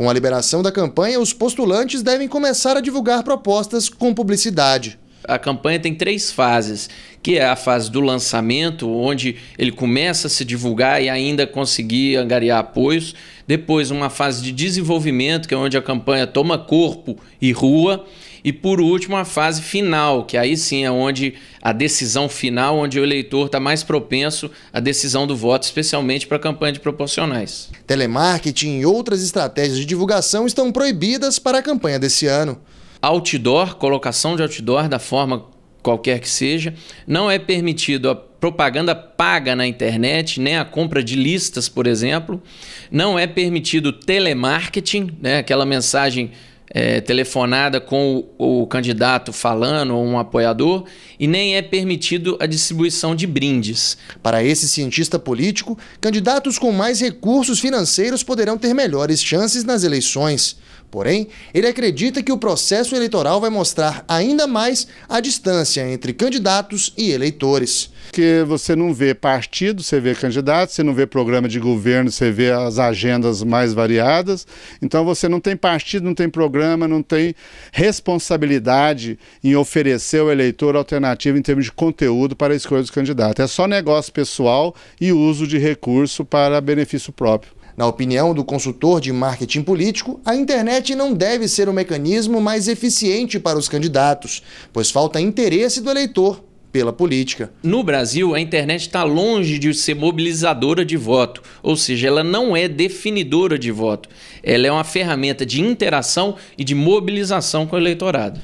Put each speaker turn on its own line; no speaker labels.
Com a liberação da campanha, os postulantes devem começar a divulgar propostas com publicidade
a campanha tem três fases, que é a fase do lançamento, onde ele começa a se divulgar e ainda conseguir angariar apoios. Depois, uma fase de desenvolvimento, que é onde a campanha toma corpo e rua. E por último, a fase final, que aí sim é onde a decisão final, onde o eleitor está mais propenso à decisão do voto, especialmente para a campanha de proporcionais.
Telemarketing e outras estratégias de divulgação estão proibidas para a campanha desse ano
outdoor, colocação de outdoor da forma qualquer que seja, não é permitido a propaganda paga na internet, nem a compra de listas, por exemplo, não é permitido telemarketing, né, aquela mensagem é, telefonada com o, o, candidato falando ou um apoiador e nem é permitido a distribuição de brindes. Para esse cientista político,
candidatos com mais recursos financeiros poderão ter melhores chances nas eleições. Porém, ele acredita que o processo eleitoral vai mostrar ainda mais
a distância entre candidatos e eleitores que você não vê partido, você vê candidato, você não vê programa de governo, você vê as agendas mais variadas. Então você não tem partido, não tem programa, não tem responsabilidade em oferecer ao eleitor alternativa em termos de conteúdo para a escolha dos candidatos. É só negócio pessoal e uso de recurso para benefício próprio. Na opinião do consultor de marketing
político, a internet não deve ser o mecanismo mais eficiente para os candidatos, pois falta interesse do eleitor pela política.
No Brasil, a internet está longe de ser mobilizadora de voto, ou seja, ela não é definidora de voto. Ela é uma ferramenta de interação e de mobilização com o eleitorado.